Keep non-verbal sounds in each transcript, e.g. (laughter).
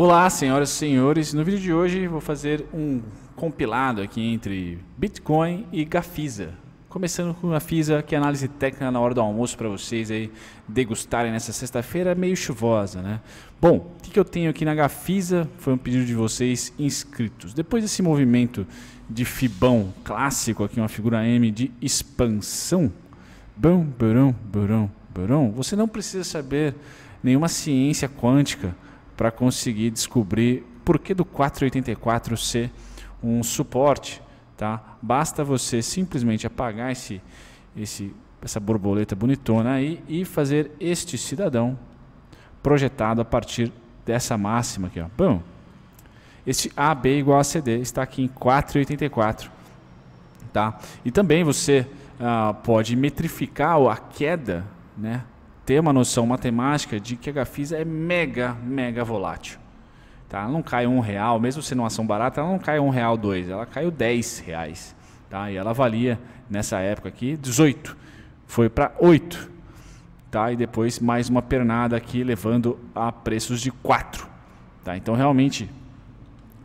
Olá, senhoras e senhores. No vídeo de hoje vou fazer um compilado aqui entre Bitcoin e Gafisa. Começando com a Fisa, que é análise técnica na hora do almoço para vocês aí degustarem nessa sexta-feira meio chuvosa, né? Bom, o que, que eu tenho aqui na Gafisa foi um pedido de vocês inscritos. Depois desse movimento de fibão clássico aqui, uma figura M de expansão, bam, barão, barão, barão, você não precisa saber nenhuma ciência quântica para conseguir descobrir por que do 484 ser um suporte. Tá? Basta você simplesmente apagar esse, esse, essa borboleta bonitona aí e fazer este cidadão projetado a partir dessa máxima aqui. Ó. Bom, este AB igual a CD está aqui em 4,84. Tá? E também você ah, pode metrificar a queda né, ter uma noção matemática de que a Gafisa é mega, mega volátil. Tá? Ela não cai um real, mesmo sendo uma ação barata, ela não cai um real, dois, ela caiu 10 reais. Tá? E ela valia, nessa época aqui, 18. Foi para 8. Tá? E depois mais uma pernada aqui, levando a preços de 4. Tá? Então, realmente,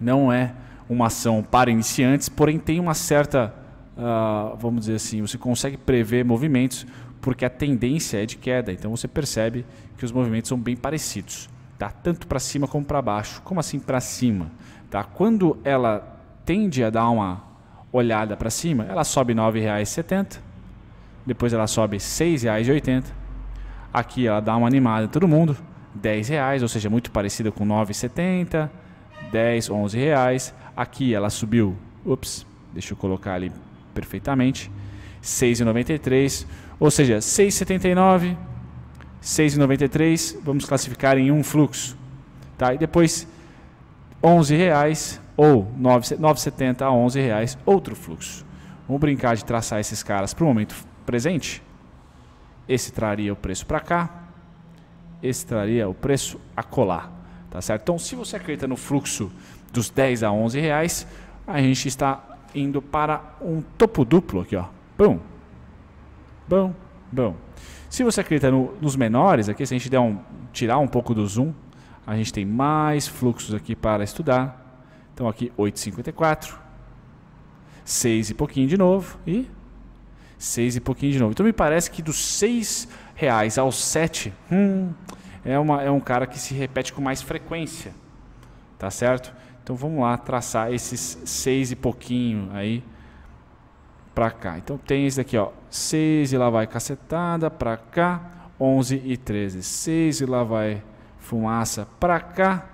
não é uma ação para iniciantes, porém tem uma certa, uh, vamos dizer assim, você consegue prever movimentos porque a tendência é de queda, então você percebe que os movimentos são bem parecidos, tá? tanto para cima como para baixo. Como assim para cima? Tá? Quando ela tende a dar uma olhada para cima, ela sobe R$ 9,70, depois ela sobe R$ 6,80, aqui ela dá uma animada em todo mundo, R$ 10,00, ou seja, muito parecida com R$ 9,70, 10, 11 reais. Aqui ela subiu, ups, deixa eu colocar ali perfeitamente, 6,93, ou seja, 6,79, 6,93, vamos classificar em um fluxo. Tá? E depois R$ reais ou 9,70 a R$ reais, outro fluxo. Vamos brincar de traçar esses caras para o momento presente. Esse traria o preço para cá, esse traria o preço a colar, tá certo? Então, se você acredita no fluxo dos 10 a R$ reais, a gente está indo para um topo duplo aqui, ó, Bom. Bom. Bom. Se você acredita no, nos menores aqui, se a gente der um, tirar um pouco do zoom, a gente tem mais fluxos aqui para estudar. Então aqui 8,54. 6 e pouquinho de novo. E 6 e pouquinho de novo. Então me parece que dos 6 reais aos 7, hum, é, uma, é um cara que se repete com mais frequência. Tá certo? Então vamos lá traçar esses 6 e pouquinho aí para cá. Então tem esse daqui, ó, 6 e lá vai cacetada para cá, 11 e 13, 6 e lá vai fumaça para cá,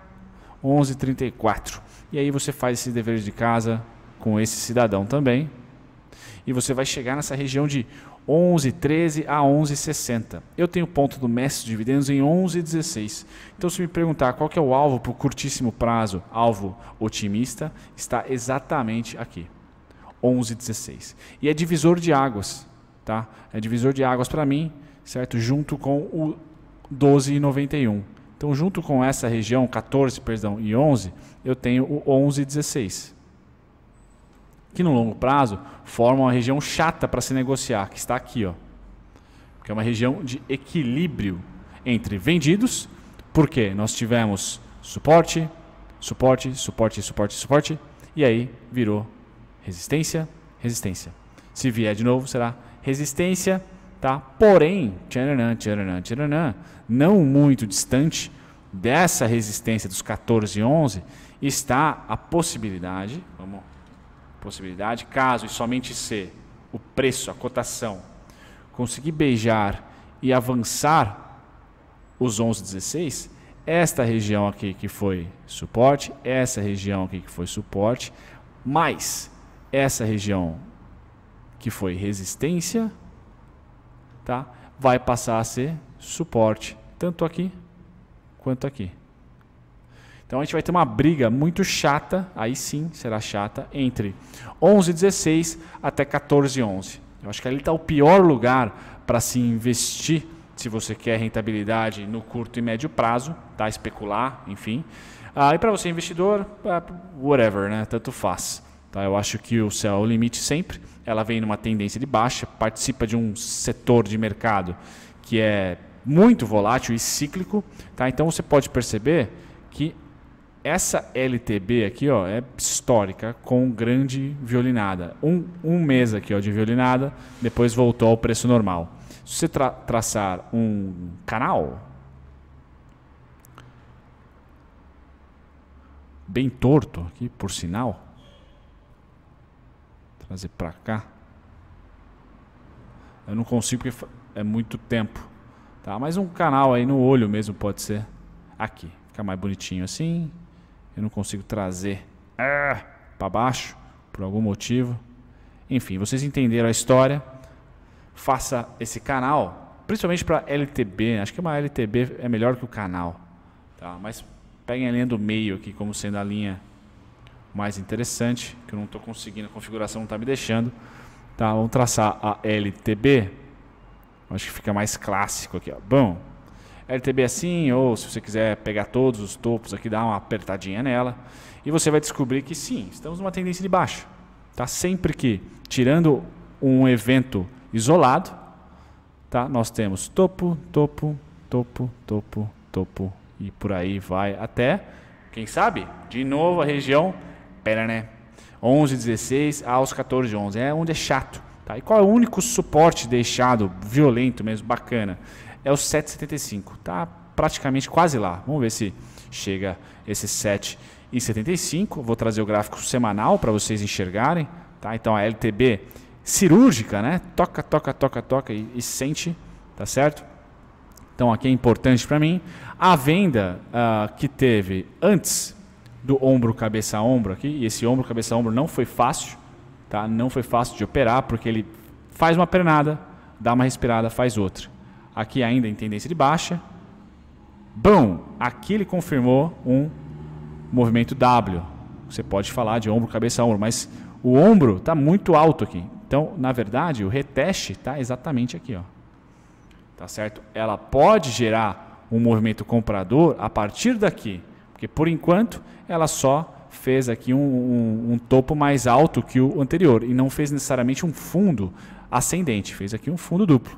11 e 34. E aí você faz esse dever de casa com esse cidadão também. E você vai chegar nessa região de 11,13 a 11,60. Eu tenho ponto do mestre de dividendos em 11,16. Então, se me perguntar qual que é o alvo para o curtíssimo prazo, alvo otimista, está exatamente aqui. 11:16. E é divisor de águas, tá? É divisor de águas para mim, certo? Junto com o 12:91. Então, junto com essa região 14, perdão, e 11, eu tenho o 11:16. Que no longo prazo forma uma região chata para se negociar, que está aqui, ó. Que é uma região de equilíbrio entre vendidos, porque nós tivemos suporte, suporte, suporte, suporte, suporte, e aí virou resistência, resistência. Se vier de novo, será resistência, tá? Porém, tcharanã, tcharanã, tcharanã, não muito distante dessa resistência dos 14 e 11 está a possibilidade, vamos, possibilidade, caso e somente se o preço, a cotação, conseguir beijar e avançar os 11,16, esta região aqui que foi suporte, essa região aqui que foi suporte, mais essa região que foi resistência, tá? vai passar a ser suporte, tanto aqui quanto aqui. Então a gente vai ter uma briga muito chata, aí sim será chata, entre 11,16 até 14,11. Eu acho que ali está o pior lugar para se investir se você quer rentabilidade no curto e médio prazo, tá? especular, enfim. Aí ah, para você investidor, ah, whatever, né? tanto faz. Tá? Eu acho que o céu é o limite sempre. Ela vem numa tendência de baixa, participa de um setor de mercado que é muito volátil e cíclico. Tá? Então você pode perceber que essa LTB aqui ó, é histórica, com grande violinada. Um, um mês aqui ó, de violinada, depois voltou ao preço normal. Se você tra traçar um canal bem torto aqui, por sinal, Trazer pra cá. Eu não consigo porque é muito tempo. Tá? Mas um canal aí no olho mesmo pode ser. Aqui. Fica mais bonitinho assim. Eu não consigo trazer ah, para baixo por algum motivo. Enfim, vocês entenderam a história. Faça esse canal, principalmente para LTB. Né? Acho que uma LTB é melhor que o canal. Tá? Mas peguem a linha do meio aqui como sendo a linha mais interessante, que eu não estou conseguindo, a configuração não está me deixando. Tá, vamos traçar a LTB. Acho que fica mais clássico aqui. Ó. Bom, LTB é assim, ou se você quiser pegar todos os topos aqui, dá uma apertadinha nela. E você vai descobrir que sim, estamos numa tendência de baixa. Tá? Sempre que, tirando um evento isolado, tá? nós temos topo, topo, topo, topo, topo e por aí vai até, quem sabe, de novo a região pera, né? 11, 16 aos 14, 11. É onde é chato. Tá? E qual é o único suporte deixado, violento mesmo, bacana? É o 7,75. Tá praticamente quase lá. Vamos ver se chega esse 7,75. Vou trazer o gráfico semanal para vocês enxergarem. Tá? Então a LTB cirúrgica, né? Toca, toca, toca, toca e, e sente, tá certo? Então aqui é importante para mim. A venda uh, que teve antes do ombro cabeça ombro aqui, e esse ombro cabeça ombro não foi fácil, tá? Não foi fácil de operar porque ele faz uma pernada, dá uma respirada, faz outra. Aqui ainda em tendência de baixa. Bom, aqui ele confirmou um movimento W. Você pode falar de ombro cabeça ombro, mas o ombro está muito alto aqui. Então, na verdade, o reteste está exatamente aqui, ó. Tá certo? Ela pode gerar um movimento comprador a partir daqui, porque por enquanto ela só fez aqui um, um, um, topo mais alto que o anterior e não fez necessariamente um fundo ascendente, fez aqui um fundo duplo.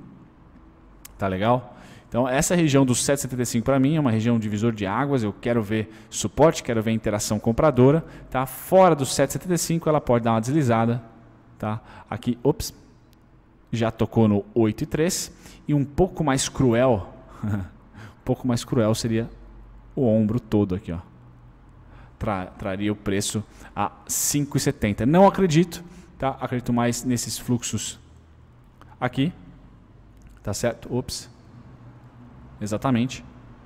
Tá legal? Então essa região dos 775 para mim é uma região divisor de águas, eu quero ver suporte, quero ver interação compradora, tá? Fora dos 775 ela pode dar uma deslizada, tá? Aqui, ops, já tocou no 8 e 3 e um pouco mais cruel, (laughs) um pouco mais cruel seria o ombro todo aqui, ó. Tra, traria o preço a 5,70. Não acredito, tá? Acredito mais nesses fluxos aqui, tá certo? Ops. Exatamente.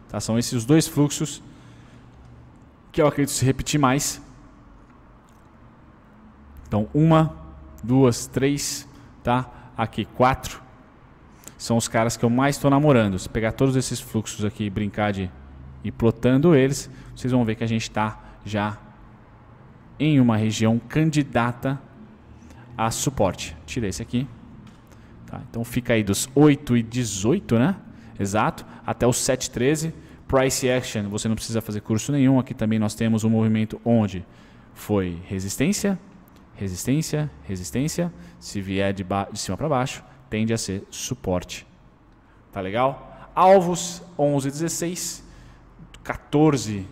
Tá? São esses os dois fluxos que eu acredito se repetir mais. Então, uma, duas, três, tá? Aqui, quatro. São os caras que eu mais estou namorando. Se pegar todos esses fluxos aqui e brincar de e plotando eles, vocês vão ver que a gente está já em uma região candidata a suporte. Tirei esse aqui. Tá, então fica aí dos 8 e 18, né? Exato, até os 7,13. Price Action, você não precisa fazer curso nenhum. Aqui também nós temos um movimento onde foi resistência, resistência, resistência. Se vier de, de cima para baixo, tende a ser suporte. Tá legal? Alvos 11 16 14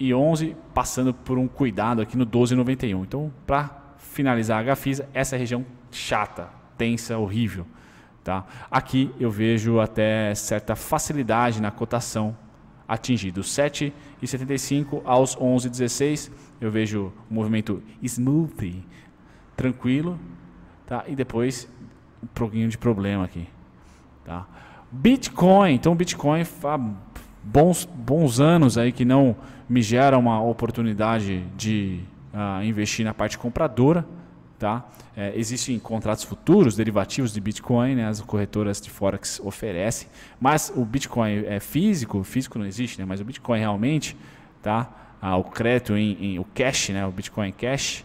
e 11, passando por um cuidado aqui no 1291. Então, para finalizar a Gafisa, essa é região chata, tensa, horrível. Tá? Aqui eu vejo até certa facilidade na cotação atingido. 7,75 aos 11,16 eu vejo um movimento smooth, tranquilo, tá? e depois um pouquinho de problema aqui. Tá? Bitcoin, então Bitcoin bons, bons anos aí que não me gera uma oportunidade de uh, investir na parte compradora. Tá? É, existem contratos futuros, derivativos de Bitcoin, né? as corretoras de Forex oferecem, mas o Bitcoin é físico, físico não existe, né? mas o Bitcoin realmente, tá? Ah, o crédito em, em, o cash, né? o Bitcoin Cash,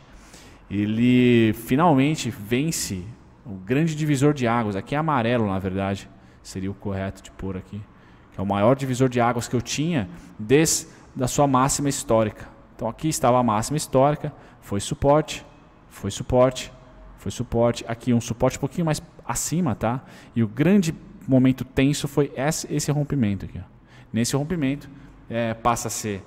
ele finalmente vence o grande divisor de águas, aqui é amarelo na verdade, seria o correto de pôr aqui, que é o maior divisor de águas que eu tinha, desde da sua máxima histórica. Então aqui estava a máxima histórica, foi suporte, foi suporte, foi suporte, aqui um suporte um pouquinho mais acima, tá? E o grande momento tenso foi esse rompimento aqui. Ó. Nesse rompimento é, passa a ser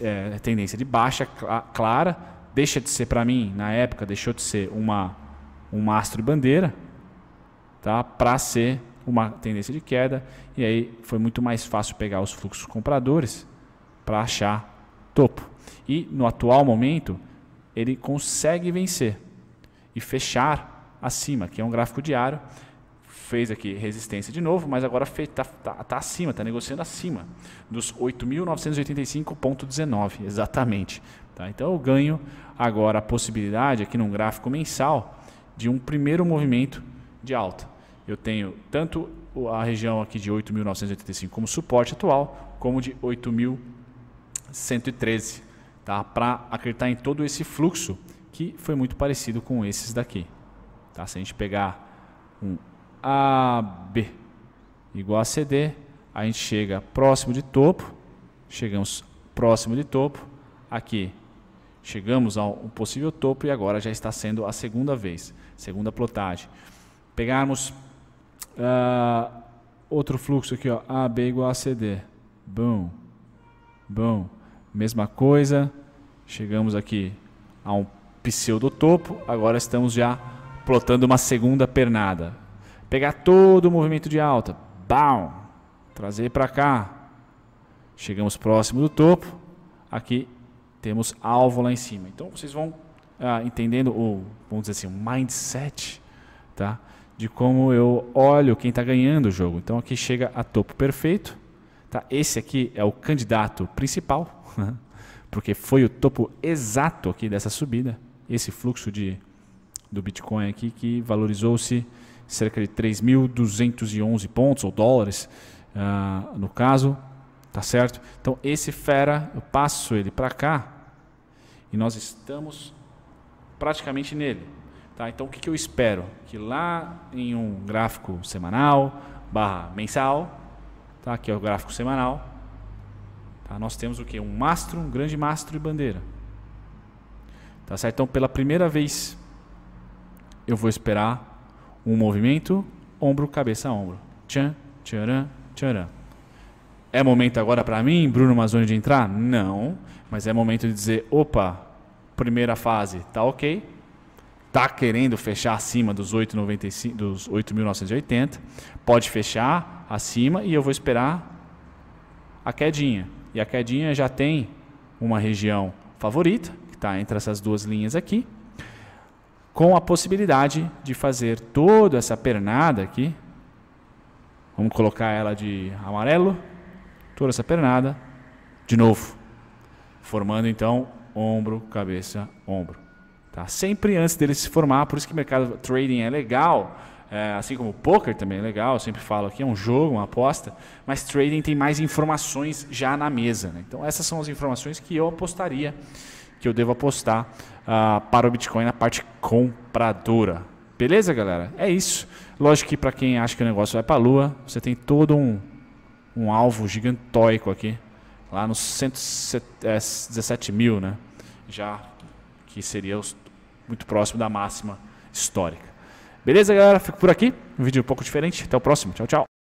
é, tendência de baixa clara, deixa de ser para mim na época deixou de ser uma um mastro e bandeira, tá? Para ser uma tendência de queda, e aí foi muito mais fácil pegar os fluxos compradores para achar topo. E no atual momento, ele consegue vencer e fechar acima, que é um gráfico diário. Fez aqui resistência de novo, mas agora está tá, tá acima, está negociando acima dos 8.985,19, exatamente. Tá? Então eu ganho agora a possibilidade aqui num gráfico mensal de um primeiro movimento de alta eu tenho tanto a região aqui de 8.985 como suporte atual, como de 8.113, tá? Para acreditar em todo esse fluxo que foi muito parecido com esses daqui, tá? Se a gente pegar um AB igual a CD, a gente chega próximo de topo, chegamos próximo de topo, aqui chegamos a um possível topo e agora já está sendo a segunda vez, segunda plotagem. Pegarmos Uh, outro fluxo aqui, ó, AB igual a CD. Bom, bom, mesma coisa. Chegamos aqui a um pseudo topo. Agora estamos já plotando uma segunda pernada. Pegar todo o movimento de alta, bam, trazer para cá. Chegamos próximo do topo. Aqui temos alvo lá em cima. Então vocês vão ah, entendendo o, vamos dizer assim, o mindset, tá? de como eu olho quem está ganhando o jogo. Então aqui chega a topo perfeito. Tá? Esse aqui é o candidato principal, (laughs) né? porque foi o topo exato aqui dessa subida. Esse fluxo de, do Bitcoin aqui que valorizou-se cerca de 3.211 pontos ou dólares uh, no caso, tá certo? Então esse fera, eu passo ele para cá e nós estamos praticamente nele. Tá? Então, o que, que eu espero? Que lá em um gráfico semanal, barra mensal, tá? que é o gráfico semanal, tá? nós temos o que? Um mastro, um grande mastro e bandeira. Tá certo? Então, pela primeira vez, eu vou esperar um movimento ombro, cabeça, ombro. Tchan, tcharam, tcharam. É momento agora para mim, Bruno Mazzoni, de entrar? Não, mas é momento de dizer, opa, primeira fase, tá ok, está querendo fechar acima dos 8,95, dos 8.980, pode fechar acima e eu vou esperar a quedinha. E a quedinha já tem uma região favorita, que está entre essas duas linhas aqui, com a possibilidade de fazer toda essa pernada aqui. Vamos colocar ela de amarelo, toda essa pernada, de novo, formando então ombro, cabeça, ombro. Tá? Sempre antes dele se formar, por isso que mercado trading é legal, é, assim como o poker também é legal, eu sempre falo aqui, é um jogo, uma aposta, mas trading tem mais informações já na mesa. Né? Então essas são as informações que eu apostaria, que eu devo apostar uh, para o Bitcoin na parte compradora. Beleza, galera? É isso. Lógico que para quem acha que o negócio vai para a lua, você tem todo um, um alvo gigantóico aqui, lá nos 117 é, mil, né? Já que seria os, muito próximo da máxima histórica. Beleza, galera? Fico por aqui. Um vídeo um pouco diferente. Até o próximo. Tchau, tchau.